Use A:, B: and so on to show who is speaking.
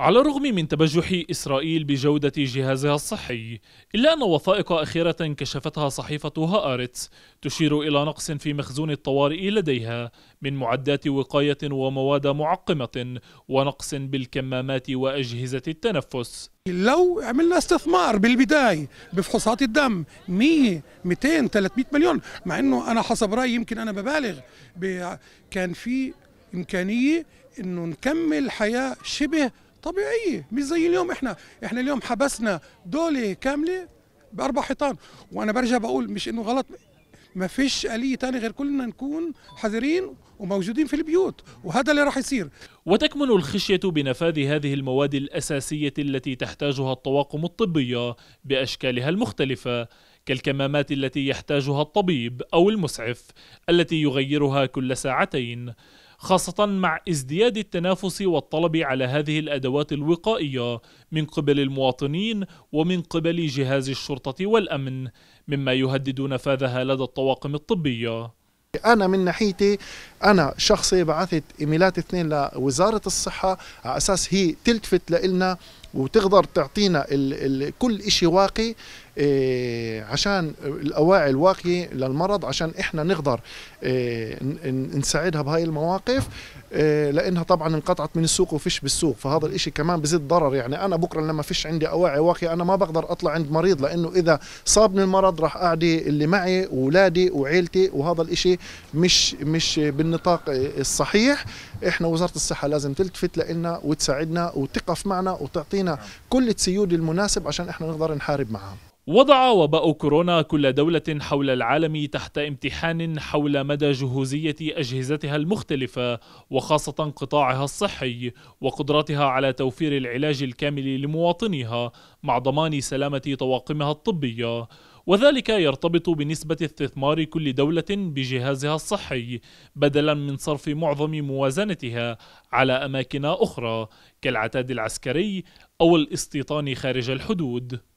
A: على الرغم من تبجح إسرائيل بجودة جهازها الصحي إلا أن وثائق أخيرة كشفتها صحيفة هآرتس تشير إلى نقص في مخزون الطوارئ لديها من معدات وقاية ومواد معقمة ونقص بالكمامات وأجهزة التنفس
B: لو عملنا استثمار بالبداية بفحوصات الدم 100 200 300 مليون مع أنه أنا حسب رأيي يمكن أنا ببالغ كان في إمكانية أنه نكمل حياة شبه طبيعيه مش زي اليوم احنا احنا اليوم حبسنا دوله كامله باربع حيطان وانا برجع بقول مش انه غلط ما فيش آلية تانية غير كلنا نكون حذرين وموجودين في البيوت وهذا اللي راح يصير
A: وتكمن الخشية بنفاذ هذه المواد الأساسية التي تحتاجها الطواقم الطبية بأشكالها المختلفة كالكمامات التي يحتاجها الطبيب أو المسعف التي يغيرها كل ساعتين خاصة مع ازدياد التنافس والطلب على هذه الأدوات الوقائية من قبل المواطنين ومن قبل جهاز الشرطة والأمن مما يهدد نفاذها لدى الطواقم الطبية
C: انا من ناحيتي انا شخصي بعثت ايميلات اثنين لوزاره الصحه على اساس هي تلتفت لنا وتقدر تعطينا الـ الـ كل شيء واقي إيه، عشان الاواعي الواقيه للمرض عشان احنا نقدر إيه، نساعدها بهاي المواقف إيه، لانها طبعا انقطعت من السوق وفيش بالسوق فهذا الاشي كمان بزيد ضرر يعني انا بكره لما فيش عندي اواعي واقيه انا ما بقدر اطلع عند مريض لانه اذا صابني المرض راح اعدي اللي معي واولادي وعيلتي وهذا الاشي مش مش بالنطاق الصحيح احنا وزاره الصحه لازم تلتفت لنا وتساعدنا وتقف معنا وتعطينا نعم. كل السيود المناسب عشان احنا نقدر نحارب معها
A: وضع وباء كورونا كل دولة حول العالم تحت امتحان حول مدى جهوزية أجهزتها المختلفة وخاصة قطاعها الصحي وقدرتها على توفير العلاج الكامل لمواطنيها مع ضمان سلامة طواقمها الطبية وذلك يرتبط بنسبة استثمار كل دولة بجهازها الصحي بدلا من صرف معظم موازنتها على أماكن أخرى كالعتاد العسكري أو الاستيطان خارج الحدود